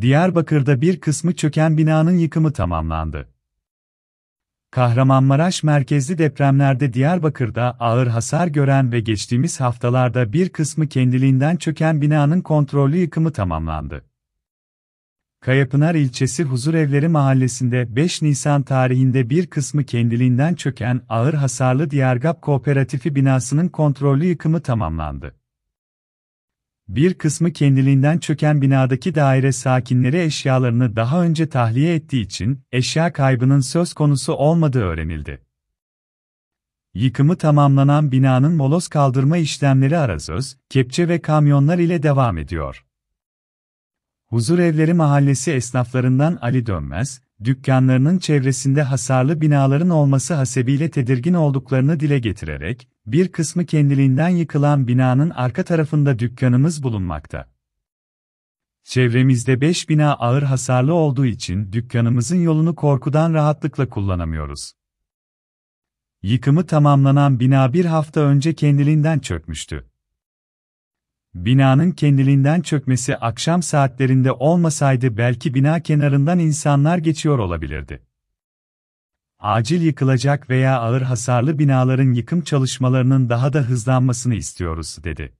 Diyarbakır'da bir kısmı çöken binanın yıkımı tamamlandı. Kahramanmaraş merkezli depremlerde Diyarbakır'da ağır hasar gören ve geçtiğimiz haftalarda bir kısmı kendiliğinden çöken binanın kontrollü yıkımı tamamlandı. Kayapınar ilçesi Huzurevleri mahallesinde 5 Nisan tarihinde bir kısmı kendiliğinden çöken ağır hasarlı Diyargap Kooperatifi binasının kontrollü yıkımı tamamlandı. Bir kısmı kendiliğinden çöken binadaki daire sakinleri eşyalarını daha önce tahliye ettiği için eşya kaybının söz konusu olmadığı öğrenildi. Yıkımı tamamlanan binanın moloz kaldırma işlemleri arazöz, kepçe ve kamyonlar ile devam ediyor. Huzur evleri Mahallesi esnaflarından Ali Dönmez, dükkanlarının çevresinde hasarlı binaların olması hasebiyle tedirgin olduklarını dile getirerek, bir kısmı kendiliğinden yıkılan binanın arka tarafında dükkanımız bulunmakta. Çevremizde 5 bina ağır hasarlı olduğu için dükkanımızın yolunu korkudan rahatlıkla kullanamıyoruz. Yıkımı tamamlanan bina bir hafta önce kendiliğinden çökmüştü. Binanın kendiliğinden çökmesi akşam saatlerinde olmasaydı belki bina kenarından insanlar geçiyor olabilirdi. Acil yıkılacak veya ağır hasarlı binaların yıkım çalışmalarının daha da hızlanmasını istiyoruz, dedi.